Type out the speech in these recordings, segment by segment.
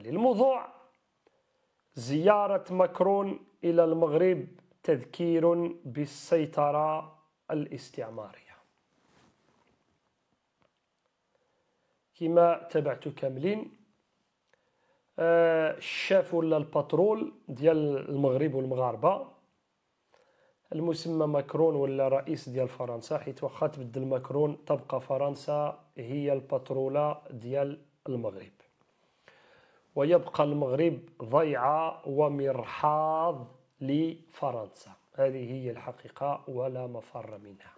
المستقلي الموضوع زيارة ماكرون إلى المغرب تذكير بالسيطرة الاستعمارية كما تبعت كاملين آه، الشاف ولا الباترول ديال المغرب والمغاربة المسمى ماكرون ولا رئيس ديال فرنسا حيت واخا تبدل ماكرون تبقى فرنسا هي الباترولة ديال المغرب ويبقى المغرب ضيعة ومرحاض لفرنسا هذه هي الحقيقة ولا مفر منها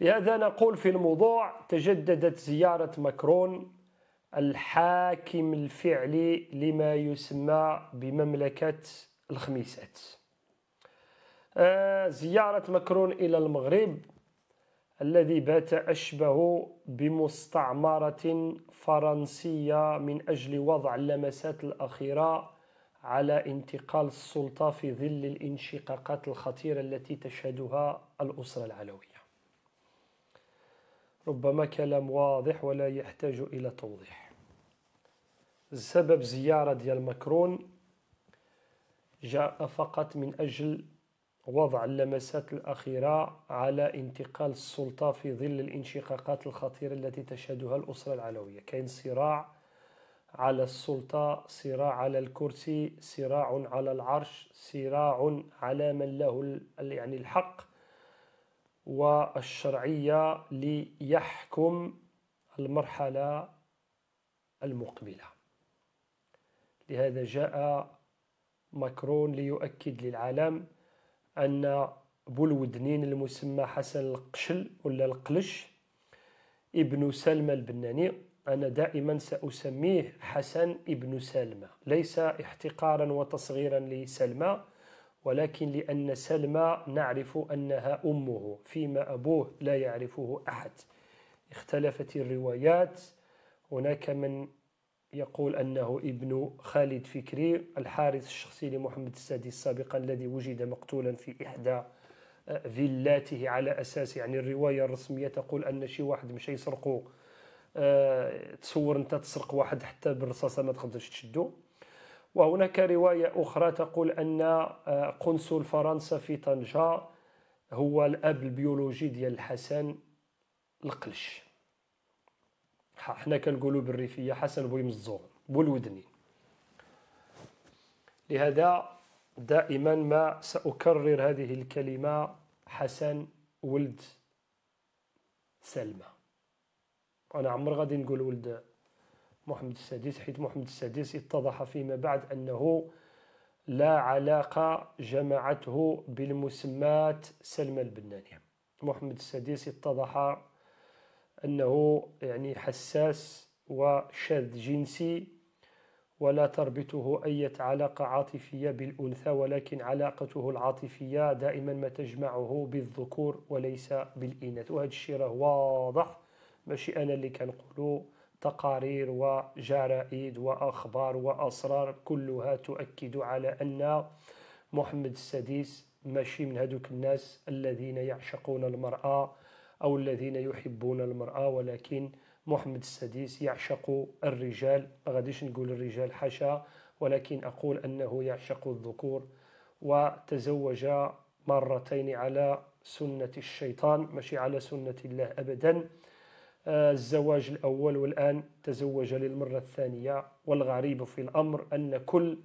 لهذا نقول في الموضوع تجددت زيارة مكرون الحاكم الفعلي لما يسمى بمملكة الخميسات آه، زيارة مكرون إلى المغرب الذي بات أشبه بمستعمرة فرنسية من أجل وضع اللمسات الأخيرة على انتقال السلطة في ظل الانشقاقات الخطيرة التي تشهدها الأسرة العلوية ربما كلام واضح ولا يحتاج إلى توضيح سبب زيارة ديال مكرون جاء فقط من أجل وضع اللمسات الأخيرة على انتقال السلطة في ظل الانشقاقات الخطيرة التي تشهدها الأسرة العلوية كاين صراع على السلطة صراع على الكرسي صراع على العرش صراع على من له يعني الحق والشرعية ليحكم المرحلة المقبلة لهذا جاء ماكرون ليؤكد للعالم ان بو الودنين المسمى حسن القشل ولا القلش ابن سلمى البناني أنا دائما سأسميه حسن ابن سلمى ليس احتقارا وتصغيرا لسلمى ولكن لأن سلمى نعرف أنها أمه فيما أبوه لا يعرفه أحد اختلفت الروايات هناك من يقول أنه ابن خالد فكري الحارس الشخصي لمحمد السادس سابقا الذي وجد مقتولا في إحدى آه، فيلاته على أساس يعني الرواية الرسمية تقول أن شي واحد مشى يسرقو آه، تصور أنت تسرق واحد حتى بالرصاصة ما تقدرش تشدو وهناك رواية أخرى تقول أن آه، قنصل فرنسا في طنجة هو الأب البيولوجي ديال الحسن القلش حنا كنقولوا بالريفيه حسن بويم الزور بولودني لهذا دائما ما ساكرر هذه الكلمه حسن ولد سلمى انا عمر غادي نقول ولد محمد السادس حيث محمد السادس اتضح فيما بعد انه لا علاقة جمعته بالمسمات سلمى البنانية محمد السادس اتضح أنه يعني حساس وشاذ جنسي ولا تربطه أي علاقة عاطفية بالأنثى ولكن علاقته العاطفية دائما ما تجمعه بالذكور وليس بالإناث وهذا الشيء راه واضح ماشي أنا اللي كنقولو تقارير وجرائد وأخبار وأسرار كلها تؤكد على أن محمد السادس ماشي من هذوك الناس الذين يعشقون المرأة أو الذين يحبون المرأة ولكن محمد السادس يعشق الرجال ما غاديش نقول الرجال حاشا ولكن أقول أنه يعشق الذكور وتزوج مرتين على سنة الشيطان ماشي على سنة الله أبدا آه، الزواج الأول والآن تزوج للمرة الثانية والغريب في الأمر أن كل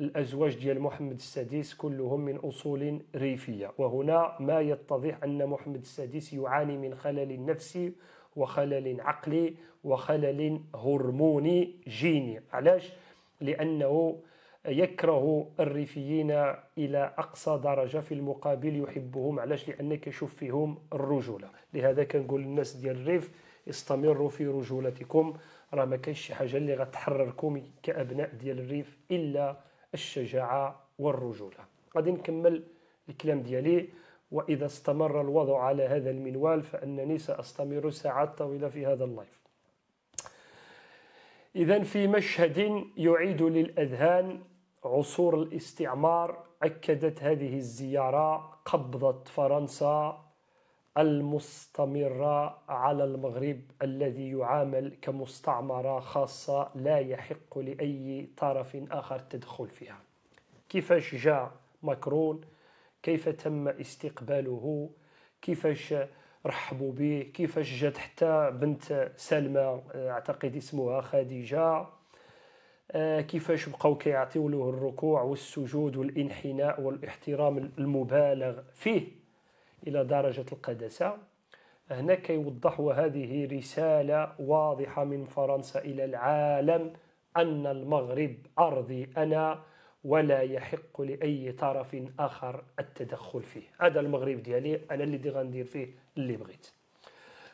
الأزواج ديال محمد السادس كلهم من أصول ريفية وهنا ما يتضح أن محمد السادس يعاني من خلل نفسي وخلل عقلي وخلل هرموني جيني علاش؟ لأنه يكره الريفيين إلى أقصى درجة في المقابل يحبهم علاش لأن كيشوف فيهم الرجولة لهذا كنقول للناس ديال الريف استمروا في رجولتكم راه ما كاينش شي حاجه اللي غتحرركم كابناء ديال الريف الا الشجاعة والرجولة غادي نكمل الكلام ديالي وإذا استمر الوضع على هذا المنوال فأنني سأستمر ساعات طويلة في هذا اللايف إذا في مشهد يعيد للأذهان عصور الاستعمار أكدت هذه الزيارة قبضة فرنسا المستمرة على المغرب الذي يعامل كمستعمرة خاصة لا يحق لأي طرف آخر التدخل فيها كيفاش جاء ماكرون كيف تم استقباله كيفاش رحبوا به كيفاش جات حتى بنت سلمى اعتقد اسمها خديجه آه، كيفاش بقاو كيعطيو له الركوع والسجود والانحناء والاحترام المبالغ فيه إلى درجة القداسه هنا كيوضح وهذه رسالة واضحة من فرنسا إلى العالم أن المغرب أرضي أنا ولا يحق لأي طرف آخر التدخل فيه هذا المغرب ديالي أنا اللي دي غندير فيه اللي بغيت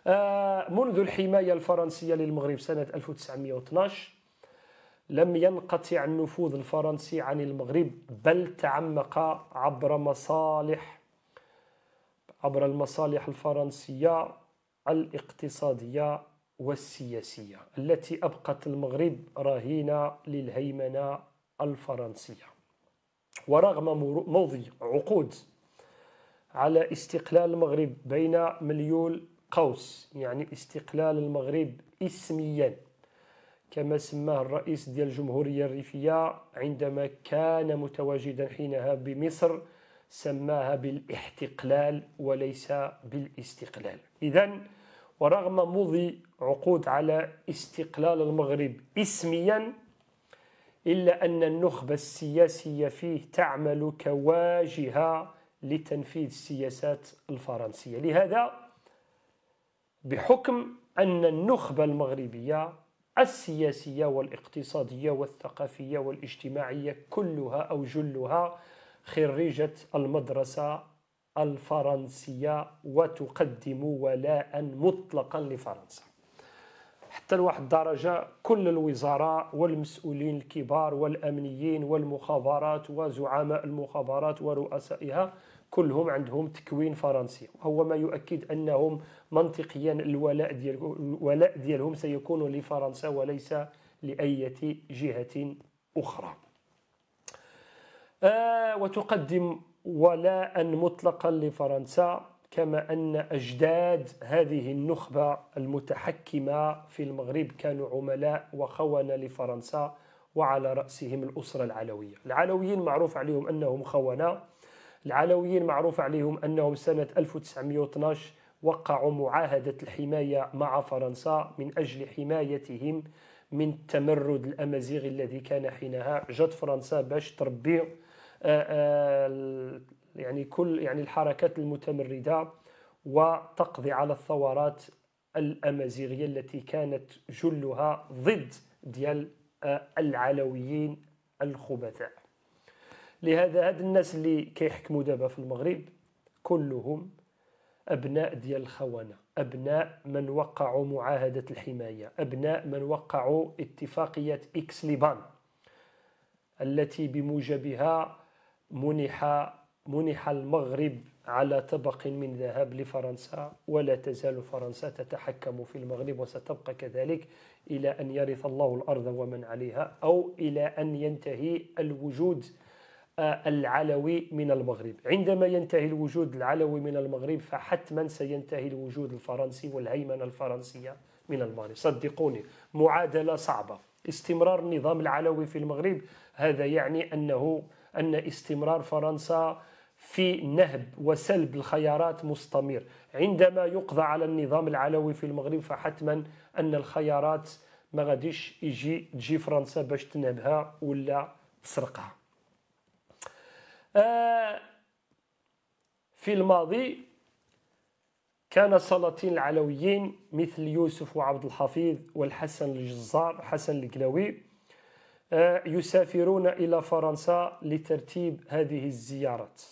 آه، منذ الحماية الفرنسية للمغرب سنة 1912 لم ينقطع النفوذ الفرنسي عن المغرب بل تعمق عبر مصالح عبر المصالح الفرنسية الاقتصادية والسياسية التي أبقت المغرب رهينة للهيمنة الفرنسية ورغم مضي عقود على استقلال المغرب بين مليون قوس يعني استقلال المغرب اسميا كما سماه الرئيس ديال الجمهورية الريفية عندما كان متواجدا حينها بمصر سماها بالاحتقلال وليس بالاستقلال إذا ورغم مضي عقود على استقلال المغرب اسميا إلا أن النخبة السياسية فيه تعمل كواجهة لتنفيذ السياسات الفرنسية لهذا بحكم أن النخبة المغربية السياسية والاقتصادية والثقافية والاجتماعية كلها أو جلها خريجة المدرسة الفرنسية وتقدم ولاء مطلقا لفرنسا حتى لواحد الدرجة كل الوزراء والمسؤولين الكبار والأمنيين والمخابرات وزعماء المخابرات ورؤسائها كلهم عندهم تكوين فرنسي وهو ما يؤكد أنهم منطقيا الولاء, ديال الولاء ديالهم سيكون لفرنسا وليس لأية جهة أخرى آه، وتقدم ولاء مطلقا لفرنسا كما أن أجداد هذه النخبة المتحكمة في المغرب كانوا عملاء وخونة لفرنسا وعلى رأسهم الأسرة العلوية العلويين معروف عليهم أنهم خونة العلويين معروف عليهم أنهم سنة 1912 وقعوا معاهدة الحماية مع فرنسا من أجل حمايتهم من تمرد الأمازيغ الذي كان حينها جد فرنسا باش تربي آه، آه، يعني كل يعني الحركات المتمرده وتقضي على الثورات الامازيغيه التي كانت جلها ضد ديال آه، العلويين الخبثاء لهذا هاد الناس اللي كيحكموا دابا في المغرب كلهم ابناء ديال الخونه ابناء من وقعوا معاهده الحمايه ابناء من وقعوا اتفاقيه اكس ليبان التي بموجبها منح منح المغرب على طبق من ذهب لفرنسا ولا تزال فرنسا تتحكم في المغرب وستبقى كذلك إلى أن يرث الله الأرض ومن عليها أو إلى أن ينتهي الوجود آه، العلوي من المغرب عندما ينتهي الوجود العلوي من المغرب فحتما سينتهي الوجود الفرنسي والهيمنة الفرنسية من المغرب صدقوني معادلة صعبة استمرار النظام العلوي في المغرب هذا يعني أنه أن استمرار فرنسا في نهب وسلب الخيارات مستمر عندما يقضى على النظام العلوي في المغرب فحتما أن الخيارات ما غاديش يجي تجي فرنسا باش تنهبها ولا تسرقها آه، في الماضي كان سلاطين العلويين مثل يوسف وعبد الحفيظ والحسن الجزار حسن الكلاوي يسافرون إلى فرنسا لترتيب هذه الزيارات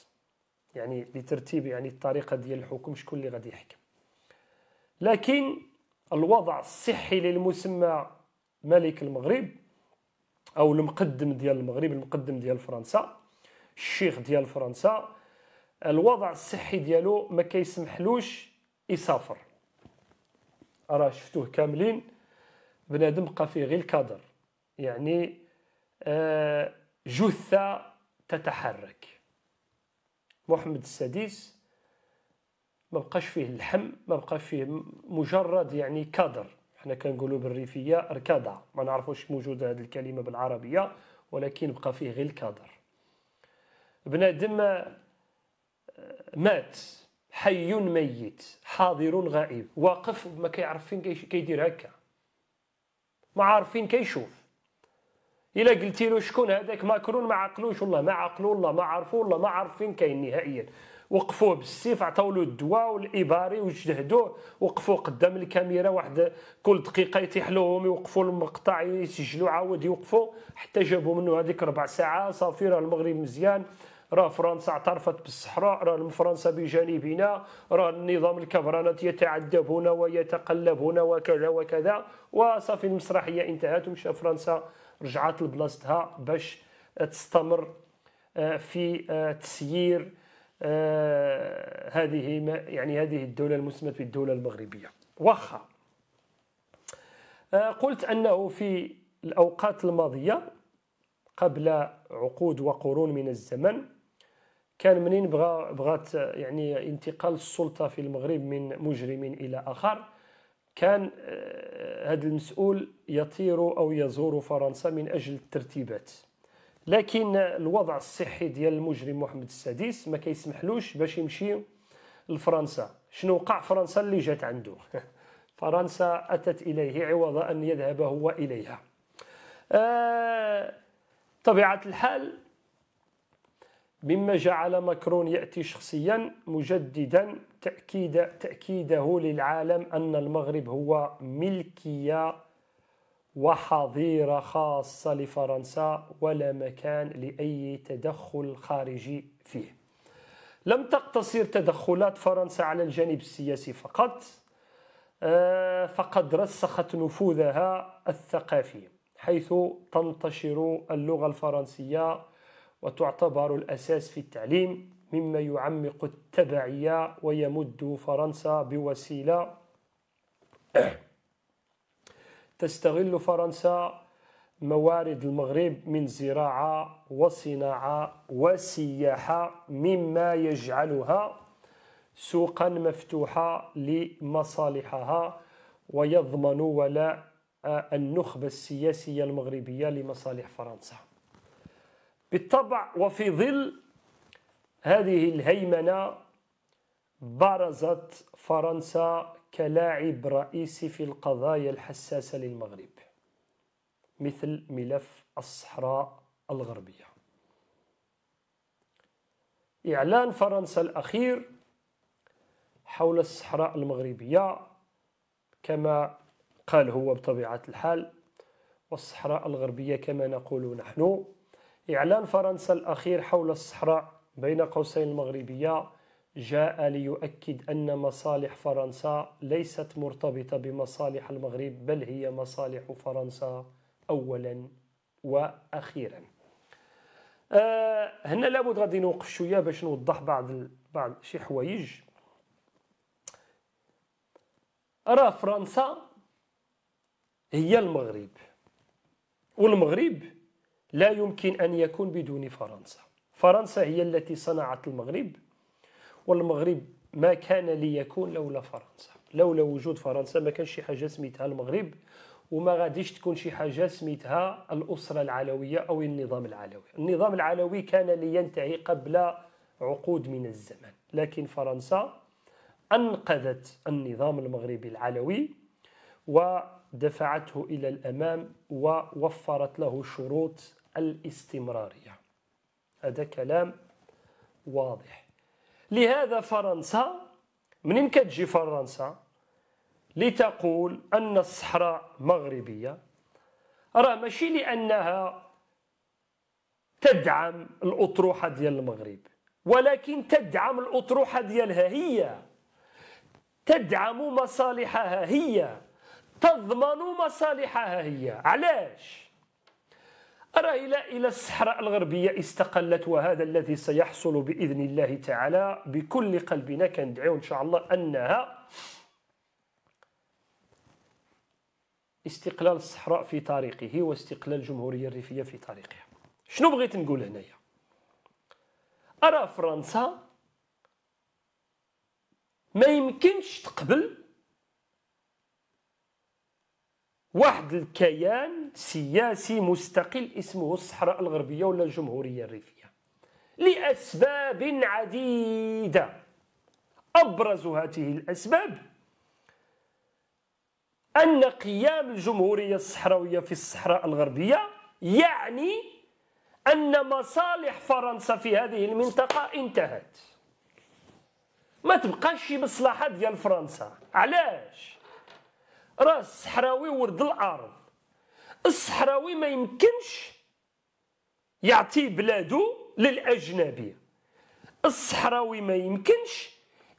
يعني لترتيب يعني الطريقة ديال الحكم شكون اللي غادي يحكم لكن الوضع الصحي للمسمى ملك المغرب أو المقدم ديال المغرب المقدم ديال فرنسا الشيخ ديال فرنسا الوضع الصحي ديالو ما كيسمحلوش يسافر راه شفتوه كاملين بنادم بقى فيه غير الكادر يعني آه، جثة تتحرك محمد السادس ما بقاش فيه اللحم ما بقى فيه مجرد يعني كادر حنا كنقولوا بالريفيه ركاده ما نعرفوش موجوده هذه الكلمه بالعربيه ولكن بقى فيه غير الكادر بنادم آه، مات حي ميت حاضر غائب واقف ما كيعرف فين كيدير هكا ما عارفين كيشوف الا قلتي له شكون هذاك ماكرون ما عقلوش والله ما عقلو والله ما عرفوا والله ما عارفين فين كاين نهائيا وقفوه بالسيف عطاو له الدواء والاباري وجهدوه وقفوه قدام الكاميرا واحد كل دقيقه يتيحلوهم يوقفوا المقطع يسجلوا عاود يوقفوا حتى جابوا منه هذيك ربع ساعه صافي راه المغرب مزيان راه فرنسا اعترفت بالصحراء راه فرنسا بجانبنا راه النظام الكبرانات يتعذب هنا ويتقلب هنا وكذا وكذا وصافي المسرحيه انتهت ومشى فرنسا رجعات لبلاصتها باش تستمر آه، في آه، تسيير آه، هذه يعني هذه الدوله المسمى بالدوله المغربيه واخا قلت انه في الاوقات الماضيه قبل عقود وقرون من الزمن كان منين بغات يعني انتقال السلطه في المغرب من مجرم الى اخر كان آه، هذا المسؤول يطير أو يزور فرنسا من أجل الترتيبات لكن الوضع الصحي ديال المجرم محمد السادس ما كيسمحلوش باش يمشي لفرنسا شنو وقع فرنسا اللي جات عنده فرنسا أتت إليه عوض أن يذهب هو إليها آه طبيعة الحال مما جعل ماكرون يأتي شخصيا مجددا تأكيد تأكيده للعالم أن المغرب هو ملكية وحظيرة خاصة لفرنسا ولا مكان لأي تدخل خارجي فيه لم تقتصر تدخلات فرنسا على الجانب السياسي فقط آه، فقد رسخت نفوذها الثقافي حيث تنتشر اللغة الفرنسية وتعتبر الأساس في التعليم مما يعمق التبعية ويمد فرنسا بوسيلة تستغل فرنسا موارد المغرب من زراعة وصناعة وسياحة مما يجعلها سوقا مفتوحة لمصالحها ويضمن ولاء النخبة السياسية المغربية لمصالح فرنسا بالطبع وفي ظل هذه الهيمنة برزت فرنسا كلاعب رئيسي في القضايا الحساسة للمغرب مثل ملف الصحراء الغربية إعلان فرنسا الأخير حول الصحراء المغربية كما قال هو بطبيعة الحال والصحراء الغربية كما نقول نحن إعلان فرنسا الأخير حول الصحراء بين قوسين المغربية جاء ليؤكد أن مصالح فرنسا ليست مرتبطة بمصالح المغرب بل هي مصالح فرنسا أولا وأخيرا أه هنا لابد غادي نوقف شويه باش نوضح بعض ال... بعض شي حوايج راه فرنسا هي المغرب والمغرب لا يمكن أن يكون بدون فرنسا فرنسا هي التي صنعت المغرب والمغرب ما كان ليكون لولا فرنسا لولا وجود فرنسا ما كانش شي حاجه سميتها المغرب وما غاديش تكون شي حاجه سميتها الاسره العلويه او النظام العلوي النظام العلوي كان لينتهي قبل عقود من الزمن لكن فرنسا انقذت النظام المغربي العلوي ودفعته الى الامام ووفرت له شروط الاستمرارية هذا كلام واضح لهذا فرنسا منين كتجي فرنسا لتقول أن الصحراء مغربية راه ماشي لأنها تدعم الأطروحة ديال المغرب ولكن تدعم الأطروحة ديالها هي تدعم مصالحها هي تضمن مصالحها هي علاش أرى إلى إلى الصحراء الغربية استقلت وهذا الذي سيحصل بإذن الله تعالى بكل قلبنا كندعو إن شاء الله أنها استقلال الصحراء في طريقه واستقلال الجمهورية الريفية في طريقها شنو بغيت نقول هنايا أرى فرنسا ما يمكنش تقبل واحد الكيان سياسي مستقل اسمه الصحراء الغربيه ولا الجمهوريه الريفيه لاسباب عديده ابرز هذه الاسباب ان قيام الجمهوريه الصحراويه في الصحراء الغربيه يعني ان مصالح فرنسا في هذه المنطقه انتهت ما تبقاش شي مصلحه ديال فرنسا علاش راه الصحراوي ورد الارض الصحراوي ما يمكنش يعطي بلادو للاجنبي الصحراوي ما يمكنش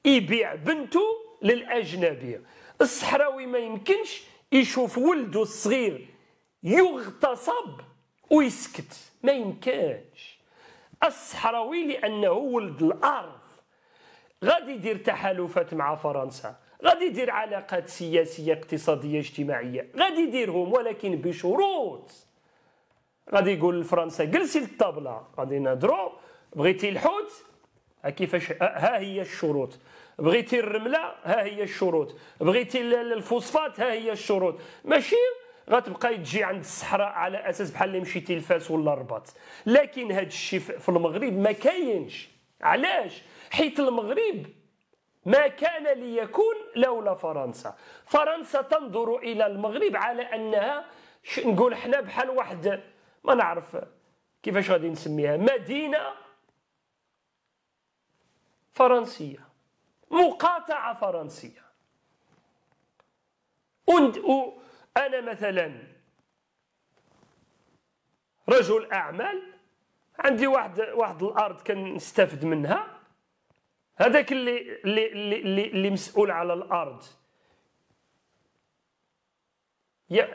يبيع بنته للاجنبي الصحراوي ما يمكنش يشوف ولده الصغير يغتصب ويسكت ما يمكنش الصحراوي لانه ولد الارض غادي يدير تحالفات مع فرنسا غادي يدير علاقات سياسيه اقتصاديه اجتماعيه غادي يديرهم ولكن بشروط غادي يقول لفرنسا جلسي للطابله غادي نهضروا بغيتي الحوت ها كيفاش ها هي الشروط بغيتي الرمله ها هي الشروط بغيتي الفوسفات ها هي الشروط ماشي غتبقى تجي عند الصحراء على اساس بحال اللي مشيتي لفاس ولا الرباط لكن هذا الشيء في المغرب ما كاينش علاش حيت المغرب ما كان ليكون لولا فرنسا فرنسا تنظر الى المغرب على انها نقول حنا بحال واحد ما نعرف كيفاش غادي نسميها مدينه فرنسيه مقاطعه فرنسيه انا مثلا رجل اعمال عندي واحد واحد الارض كنستافد منها هذاك اللي اللي اللي اللي مسؤول على الارض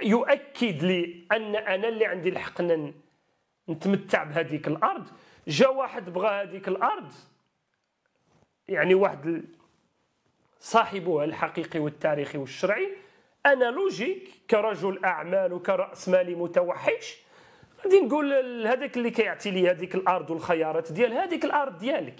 يؤكد لي ان انا اللي عندي الحق نتمتع بهذيك الارض جا واحد بغى هذيك الارض يعني واحد صاحبها الحقيقي والتاريخي والشرعي انا لوجيك كرجل اعمال وكراس مالي متوحش غادي نقول هذاك اللي كيعطي لي هذيك الارض والخيارات ديال هذيك الارض ديالك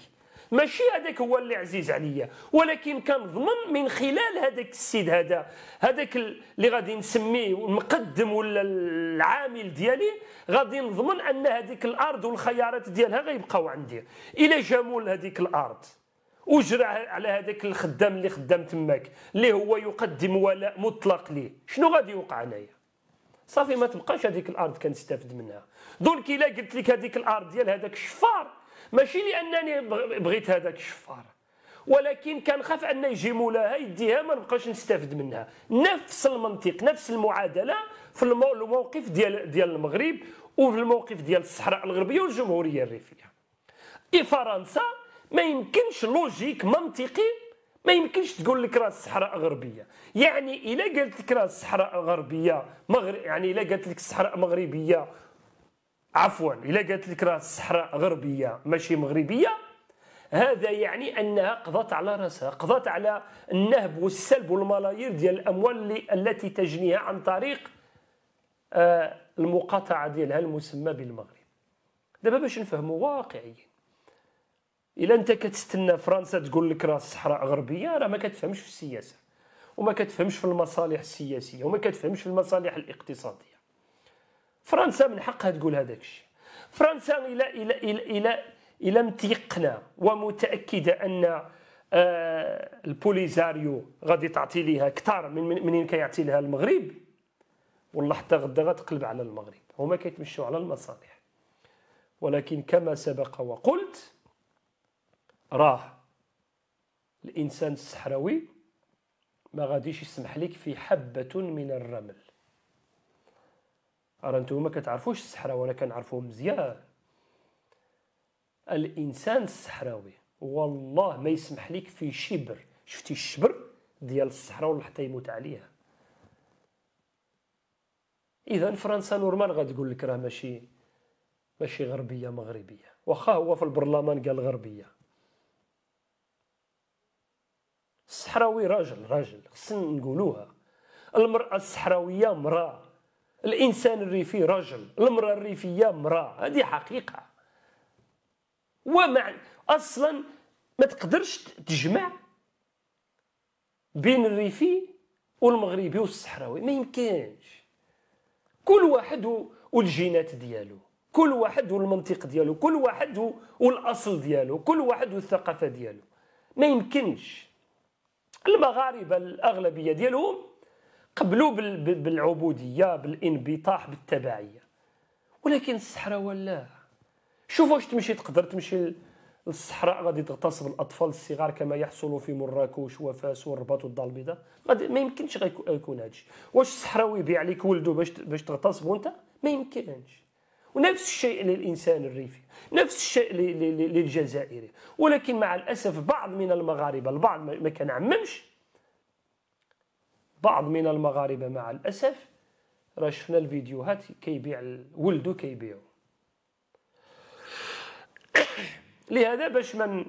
ماشي هذاك هو اللي عزيز عليا ولكن كنضمن من خلال هذاك السيد هذا هذاك اللي غادي نسميه المقدم ولا العامل ديالي غادي نضمن ان هذيك الارض والخيارات ديالها غيبقاو عندي الى جامول هذيك الارض وجرى على هذاك الخدام اللي خدام تماك اللي هو يقدم ولاء مطلق ليه شنو غادي يوقع انايا صافي ما تبقاش هذيك الارض كنستافد منها دونك الا قلت لك هذيك الارض ديال هذاك الشفار ماشي لانني بغيت هذاك الشفار ولكن كنخاف ان يجي مولاها يديها ما نبقاش نستافد منها نفس المنطق نفس المعادله في الموقف ديال ديال المغرب وفي الموقف ديال الصحراء الغربيه والجمهوريه الريفيه اي فرنسا ما يمكنش لوجيك منطقي ما يمكنش تقول لك راه الصحراء غربيه يعني الا قالت لك راه الصحراء غربيه مغرب يعني الا قالت لك الصحراء مغربيه عفوا الا قالت لك راه الصحراء غربيه ماشي مغربيه هذا يعني انها قضت على راسها قضت على النهب والسلب والملايير ديال الاموال التي تجنيها عن طريق آه، المقاطعه ديالها المسمى بالمغرب دابا باش نفهموا واقعيا الا انت كتستنى فرنسا تقول لك راه الصحراء غربيه راه ما كتفهمش في السياسه وما كتفهمش في المصالح السياسيه وما كتفهمش في المصالح الاقتصاديه فرنسا من حقها تقول هذاك الشيء فرنسا الى الى الى الى الى متيقنه ومتاكده ان آه، البوليزاريو غادي تعطي ليها اكثر من منين كيعطي لها المغرب والله حتى غدا غتقلب على المغرب هما كيتمشوا على المصالح ولكن كما سبق وقلت راه الانسان الصحراوي ما غاديش يسمح لك في حبه من الرمل راه نتوما كتعرفوش الصحراء وانا كنعرفو مزيان الانسان الصحراوي والله ما يسمح لك في شبر شفتي الشبر ديال الصحراء ولا حتى يموت عليها اذا فرنسا نورمال غتقول لك راه ماشي ماشي غربيه مغربيه واخا هو في البرلمان قال غربيه الصحراوي راجل راجل خصنا نقولوها المراه الصحراويه مراه الانسان الريفي رجل المراه الريفيه امراه هذه حقيقه ومع اصلا ما تقدرش تجمع بين الريفي والمغربي والصحراوي ما يمكنش كل واحد والجينات ديالو كل واحد والمنطق ديالو كل واحد والاصل ديالو كل واحد والثقافه ديالو ما يمكنش المغاربه الاغلبيه ديالهم قبلوا بالعبوديه بالانبطاح بالتبعيه ولكن الصحراء لا شوف واش تمشي تقدر تمشي للصحراء غادي تغتصب الاطفال الصغار كما يحصل في مراكش وفاس والرباط والدار البيضاء ما يمكنش يكون هادشي واش الصحراوي يبيع لك ولده باش باش تغتصبه انت ما يمكنش ونفس الشيء للانسان الريفي نفس الشيء للجزائري ولكن مع الاسف بعض من المغاربه البعض ما كنعممش بعض من المغاربه مع الاسف راه شفنا الفيديوهات كيبيع ولده كيبيعو لهذا باش ما من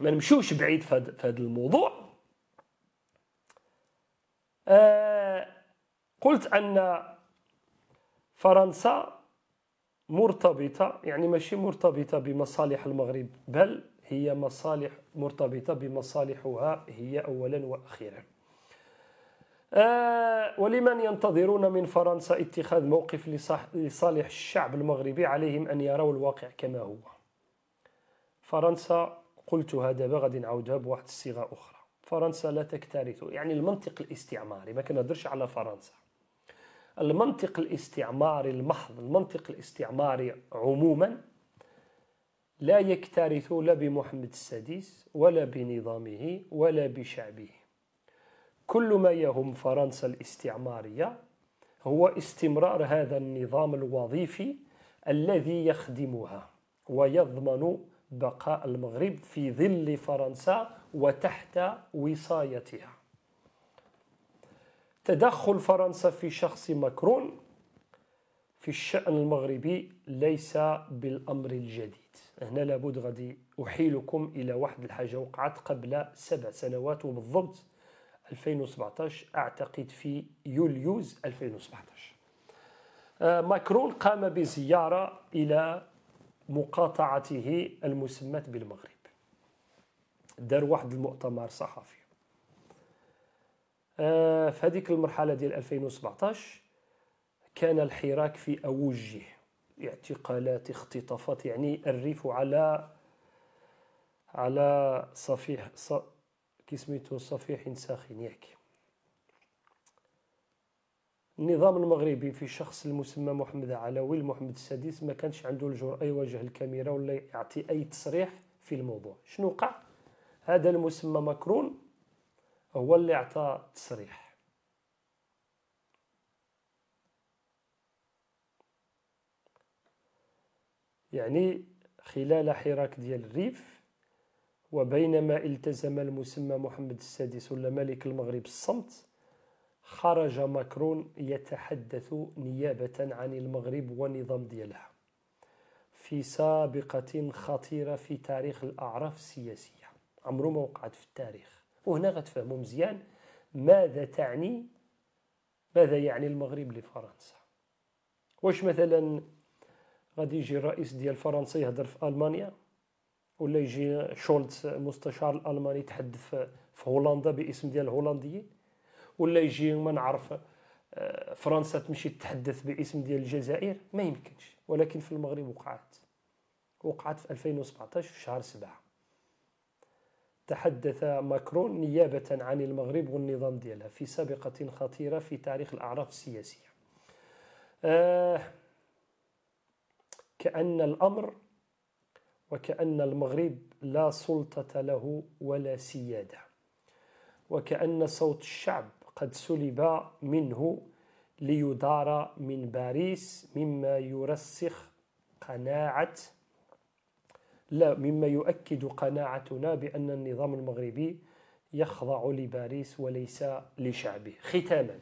ما نمشيوش بعيد في هذا الموضوع آه قلت ان فرنسا مرتبطة يعني ماشي مرتبطة بمصالح المغرب بل هي مصالح مرتبطة بمصالحها هي أولا وأخيرا آه، ولمن ينتظرون من فرنسا اتخاذ موقف لصالح الشعب المغربي عليهم أن يروا الواقع كما هو فرنسا قلتها دابا غادي نعاودها بواحد الصيغه اخرى فرنسا لا تكترث يعني المنطق الاستعماري ما كنهضرش على فرنسا المنطق الاستعماري المحض المنطق الاستعماري عموما لا يكترث لا بمحمد السادس ولا بنظامه ولا بشعبه كل ما يهم فرنسا الاستعمارية هو استمرار هذا النظام الوظيفي الذي يخدمها ويضمن بقاء المغرب في ظل فرنسا وتحت وصايتها تدخل فرنسا في شخص مكرون في الشأن المغربي ليس بالأمر الجديد هنا لابد غادي أحيلكم إلى واحد الحاجة وقعت قبل سبع سنوات وبالضبط 2017 أعتقد في يوليوز 2017 آه، ماكرون قام بزيارة إلى مقاطعته المسماة بالمغرب دار واحد المؤتمر صحفي آه، في هذيك المرحلة ديال 2017 كان الحراك في أوجه اعتقالات اختطافات يعني الريف على على صفيح كي سميتو صفيح ساخن ياك النظام المغربي في شخص المسمى محمد علوي محمد السادس ما كانش عنده الجرأة يواجه الكاميرا ولا يعطي أي تصريح في الموضوع شنو وقع هذا المسمى مكرون هو اللي عطى تصريح يعني خلال حراك ديال الريف وبينما التزم المسمى محمد السادس ولا ملك المغرب الصمت خرج ماكرون يتحدث نيابة عن المغرب ونظام ديالها في سابقة خطيرة في تاريخ الأعراف السياسية عمرو ما وقعت في التاريخ وهنا غتفهموا مزيان ماذا تعني ماذا يعني المغرب لفرنسا واش مثلا غادي يجي الرئيس ديال فرنسا يهضر في المانيا ولا يجي شولتز مستشار الالماني يتحدث في هولندا باسم ديال الهولنديين ولا يجي ما نعرف آه، فرنسا تمشي تتحدث باسم ديال الجزائر ما يمكنش ولكن في المغرب وقعت وقعت في 2017 في شهر سبعة تحدث ماكرون نيابة عن المغرب والنظام ديالها في سابقة خطيرة في تاريخ الأعراف السياسية آه كأن الأمر وكأن المغرب لا سلطة له ولا سيادة وكأن صوت الشعب قد سلب منه ليدار من باريس مما يرسخ قناعة لا مما يؤكد قناعتنا بأن النظام المغربي يخضع لباريس وليس لشعبه ختاما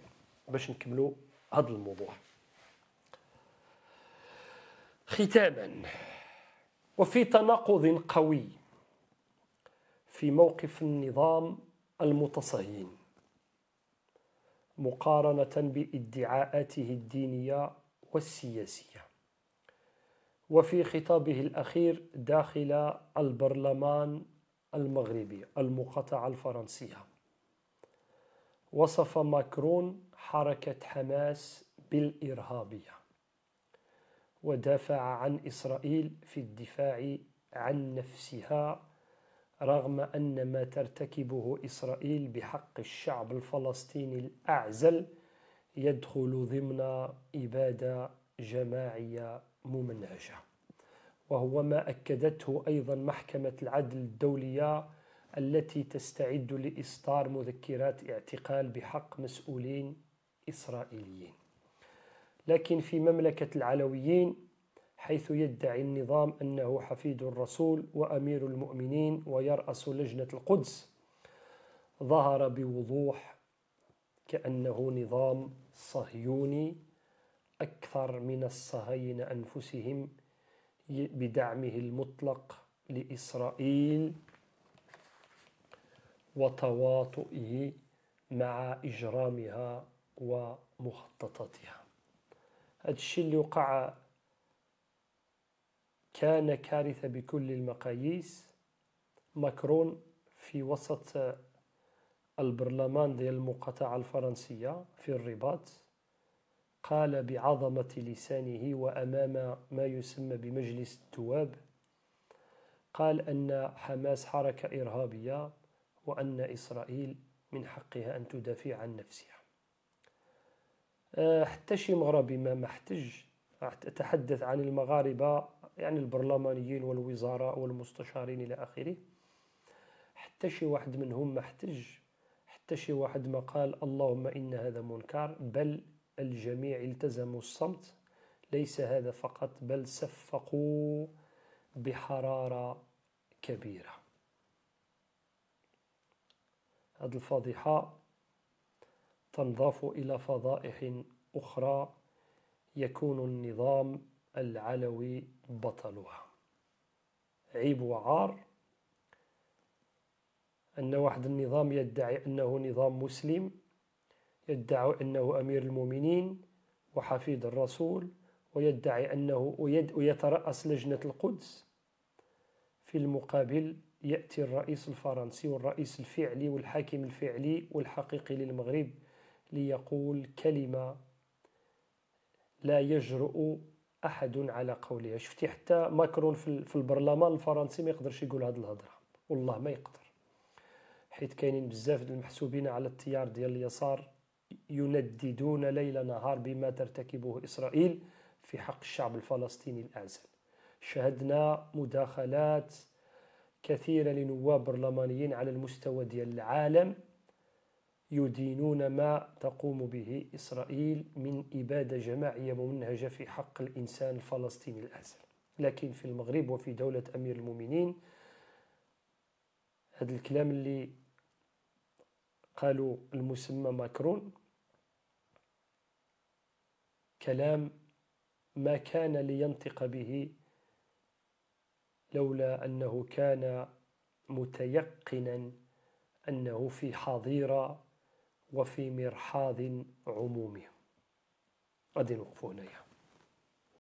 باش نكملوا هذا الموضوع ختاما وفي تناقض قوي في موقف النظام المتصهين مقارنة بادعاءاته الدينية والسياسية وفي خطابه الأخير داخل البرلمان المغربي المقاطعة الفرنسية وصف ماكرون حركة حماس بالإرهابية ودافع عن إسرائيل في الدفاع عن نفسها رغم أن ما ترتكبه إسرائيل بحق الشعب الفلسطيني الأعزل يدخل ضمن إبادة جماعية ممنهجة وهو ما أكدته أيضا محكمة العدل الدولية التي تستعد لإصدار مذكرات اعتقال بحق مسؤولين إسرائيليين لكن في مملكة العلويين حيث يدعي النظام أنه حفيد الرسول وأمير المؤمنين ويرأس لجنة القدس ظهر بوضوح كأنه نظام صهيوني أكثر من الصهاينة أنفسهم بدعمه المطلق لإسرائيل وتواطئه مع إجرامها ومخططاتها هذا الشيء اللي وقع كان كارثة بكل المقاييس ماكرون في وسط البرلمان ديال المقاطعة الفرنسية في الرباط قال بعظمة لسانه وأمام ما يسمى بمجلس التواب قال أن حماس حركة إرهابية وأن إسرائيل من حقها أن تدافع عن نفسها آه، حتى شي مغربي ما محتج أتحدث عن المغاربة يعني البرلمانيين والوزراء والمستشارين إلى آخره حتى شي واحد منهم ما احتج حتى شي واحد ما قال اللهم إن هذا منكر بل الجميع التزموا الصمت ليس هذا فقط بل صفقوا بحرارة كبيرة هذه الفضيحة تنضاف إلى فضائح أخرى يكون النظام العلوي بطلها عيب وعار أن واحد النظام يدعي أنه نظام مسلم يدعي أنه أمير المؤمنين وحفيد الرسول ويدعي أنه يترأس لجنة القدس في المقابل يأتي الرئيس الفرنسي والرئيس الفعلي والحاكم الفعلي والحقيقي للمغرب ليقول كلمة لا يجرؤ أحد على قولها شفتي حتى ماكرون في البرلمان الفرنسي ما يقدرش يقول هذه الهضرة والله ما يقدر حيت كاينين بزاف المحسوبين على التيار ديال اليسار ينددون ليل نهار بما ترتكبه إسرائيل في حق الشعب الفلسطيني الأعزل شهدنا مداخلات كثيرة لنواب برلمانيين على المستوى ديال العالم يدينون ما تقوم به إسرائيل من إبادة جماعية ممنهجة في حق الإنسان الفلسطيني الأزل لكن في المغرب وفي دولة أمير المؤمنين هذا الكلام اللي قالوا المسمى ماكرون كلام ما كان لينطق به لولا أنه كان متيقنا أنه في حظيرة وفي مرحاض عمومه غادي نوقفوا هنايا